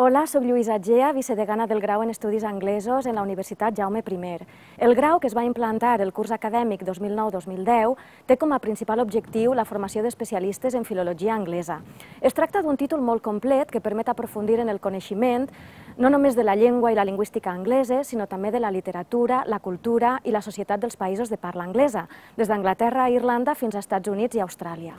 Hola, sóc Lluís Gea, vicedegana del grau en Estudis Anglesos en la Universitat Jaume I. El grau que es va implantar el curs acadèmic 2009-2010 té com a principal objectiu la formació d'especialistes en filologia anglesa. Es tracta d'un títol molt complet que permet aprofundir en el coneixement no només de la llengua i la lingüística anglesa, sinó també de la literatura, la cultura i la societat dels països de parla anglesa, des d'Anglaterra a Irlanda fins a Estats Units i Austràlia.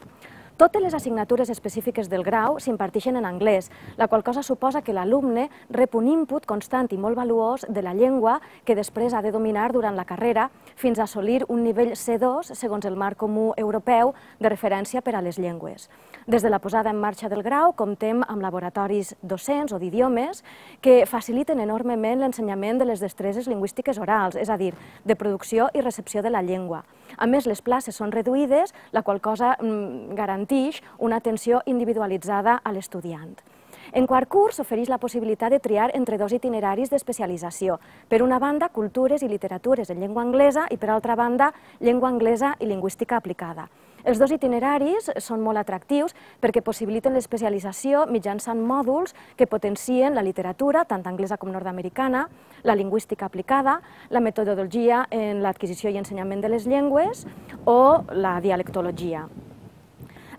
Totes les assignatures específiques del grau s'imparteixen en anglès, la qual cosa suposa que l'alumne rep un input constant i molt valuós de la llengua que després ha de dominar durant la carrera fins a assolir un nivell C2 segons el marc comú europeu de referència per a les llengües. Des de la posada en marxa del grau comptem amb laboratoris docents o d'idiomes que faciliten enormement l'ensenyament de les destreses lingüístiques orals, és a dir, de producció i recepció de la llengua. A més, les places són reduïdes, la qual cosa mm, garanteix garanteix una atenció individualitzada a l'estudiant. En quart curs ofereix la possibilitat de triar entre dos itineraris d'especialització. Per una banda, cultures i literatures en llengua anglesa i per altra banda, llengua anglesa i lingüística aplicada. Els dos itineraris són molt atractius perquè possibiliten l'especialització mitjançant mòduls que potencien la literatura, tant anglesa com nord-americana, la lingüística aplicada, la metodologia en l'adquisició i ensenyament de les llengües o la dialectologia.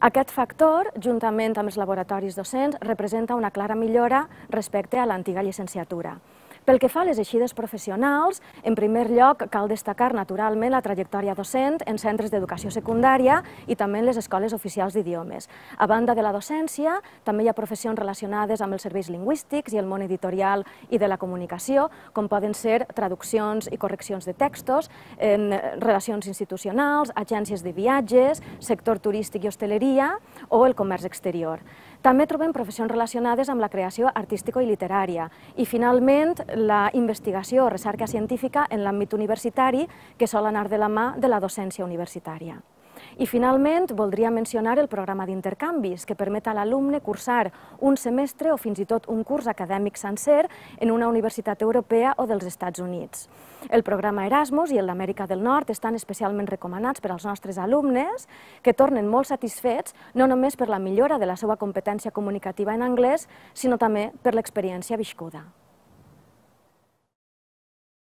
Aquest factor, juntament amb els laboratoris docents, representa una clara millora respecte a l'antiga llicenciatura. Pel que fa a les eixides professionals, en primer lloc cal destacar naturalment la trajectòria docent en centres d'educació secundària i també en les escoles oficials d'idiomes. A banda de la docència, també hi ha professions relacionades amb els serveis lingüístics i el món editorial i de la comunicació, com poden ser traduccions i correccions de textos, en relacions institucionals, agències de viatges, sector turístic i hosteleria o el comerç exterior. També trobem professions relacionades amb la creació artística i literària i, finalment, la investigació o recerca científica en l'àmbit universitari, que sol anar de la mà de la docència universitària. I finalment, voldria mencionar el programa d'intercanvis, que permet a l'alumne cursar un semestre o fins i tot un curs acadèmic sencer en una universitat europea o dels Estats Units. El programa Erasmus i el d'Amèrica del Nord estan especialment recomanats per als nostres alumnes, que tornen molt satisfets no només per la millora de la seva competència comunicativa en anglès, sinó també per l'experiència viscuda.